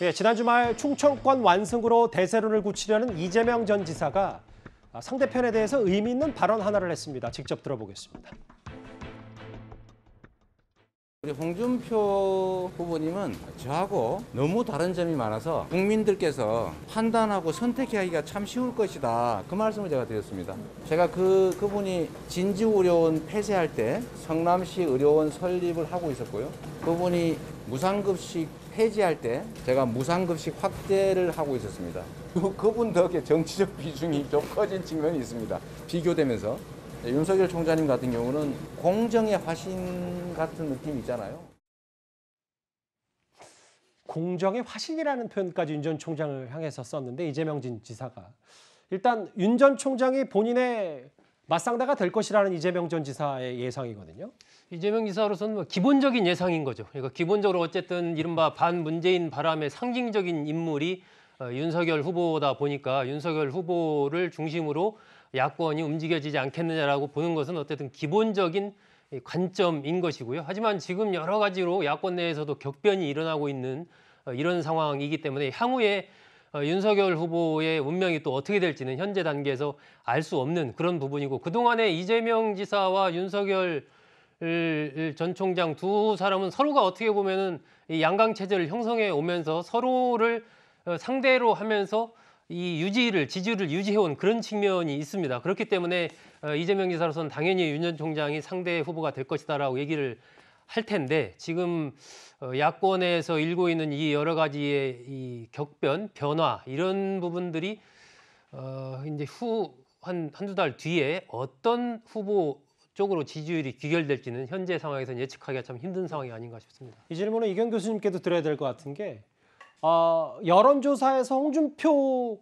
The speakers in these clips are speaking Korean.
예, 지난 주말 충청권 완승으로 대세론을 굳히려는 이재명 전 지사가 아, 상대편에 대해서 의미 있는 발언 하나를 했습니다. 직접 들어보겠습니다. 우리 홍준표 후보님은 저하고 너무 다른 점이 많아서 국민들께서 판단하고 선택하기가 참 쉬울 것이다. 그 말씀을 제가 드렸습니다. 제가 그, 그분이 진지의료원 폐쇄할 때 성남시 의료원 설립을 하고 있었고요. 그분이 무상급식 폐지할 때 제가 무상급식 확대를 하고 있었습니다. 그분 덕에 정치적 비중이 좀 커진 측면이 있습니다. 비교되면서. 네, 윤석열 총장님 같은 경우는 공정의 화신 같은 느낌 있잖아요. 공정의 화신이라는 표현까지 윤 전 총장을 향해서 썼는데 이재명 진 지사가 일단 윤 전 총장이 본인의 맞상대가 될 것이라는 이재명 전 지사의 예상이거든요. 이재명 지사로서는 뭐 기본적인 예상인 거죠. 그러니까 기본적으로 어쨌든 이른바 반문재인 바람의 상징적인 인물이 어, 윤석열 후보다 보니까 윤석열 후보를 중심으로 야권이 움직여지지 않겠느냐라고 보는 것은 어쨌든 기본적인 관점인 것이고요. 하지만 지금 여러 가지로 야권 내에서도 격변이 일어나고 있는 어, 이런 상황이기 때문에 향후에 어, 윤석열 후보의 운명이 또 어떻게 될지는 현재 단계에서 알 수 없는 그런 부분이고 그동안에 이재명 지사와 윤석열 전 총장 두 사람은 서로가 어떻게 보면은 양강 체제를 형성해 오면서 서로를 어, 상대로 하면서 이 유지를 지지율을 유지해온 그런 측면이 있습니다. 그렇기 때문에 어, 이재명 지사로서는 당연히 윤 전 총장이 상대 후보가 될 것이다라고 얘기를 할 텐데 지금 어, 야권에서 일고 있는 이 여러 가지의 이 격변 변화 이런 부분들이 어 이제 후 한 한두 달 뒤에 어떤 후보 쪽으로 지지율이 귀결될지는 현재 상황에서 예측하기가 참 힘든 상황이 아닌가 싶습니다. 이 질문은 이경 교수님께도 드려야될 것 같은 게 어, 여론조사에서 홍준표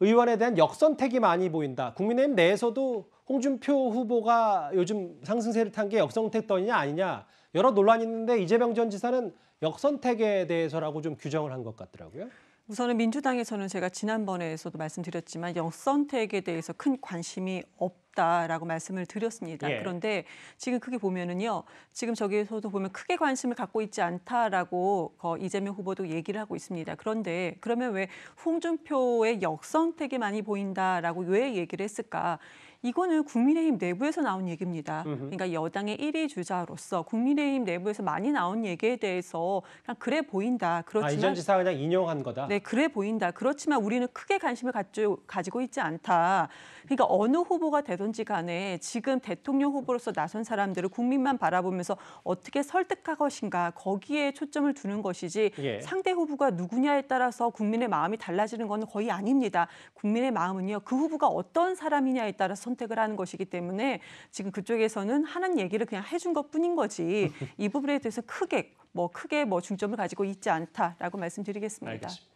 의원에 대한 역선택이 많이 보인다. 국민의힘 내에서도 홍준표 후보가 요즘 상승세를 탄 게 역선택더이냐 아니냐 여러 논란이 있는데 이재명 전 지사는 역선택에 대해서라고 좀 규정을 한 것 같더라고요. 우선은 민주당에서는 제가 지난번에서도 말씀드렸지만 역선택에 대해서 큰 관심이 없다라고 말씀을 드렸습니다. 예. 그런데 지금 크게 보면은요, 지금 저기에서도 보면 크게 관심을 갖고 있지 않다라고 거 이재명 후보도 얘기를 하고 있습니다. 그런데 그러면 왜 홍준표의 역선택이 많이 보인다라고 왜 얘기를 했을까? 이거는 국민의힘 내부에서 나온 얘기입니다. 으흠. 그러니까 여당의 1위 주자로서 국민의힘 내부에서 많이 나온 얘기에 대해서 그냥 그래 보인다. 아, 그렇지만 아, 이전 지사 그냥 인용한 거다. 네, 그래 보인다. 그렇지만 우리는 크게 관심을 갖죠, 가지고 있지 않다. 그러니까 어느 후보가 되든지 간에 지금 대통령 후보로서 나선 사람들을 국민만 바라보면서 어떻게 설득할 것인가 거기에 초점을 두는 것이지 예. 상대 후보가 누구냐에 따라서 국민의 마음이 달라지는 건 거의 아닙니다. 국민의 마음은요 그 후보가 어떤 사람이냐에 따라서 선택을 하는 것이기 때문에 지금 그쪽에서는 하는 얘기를 그냥 해준 것 뿐인 거지 이 부분에 대해서 크게 뭐 크게 뭐 중점을 가지고 있지 않다라고 말씀드리겠습니다. 알겠습니다.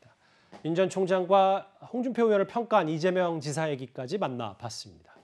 임전 총장과 홍준표 의원을 평가한 이재명 지사 얘기까지 만나봤습니다.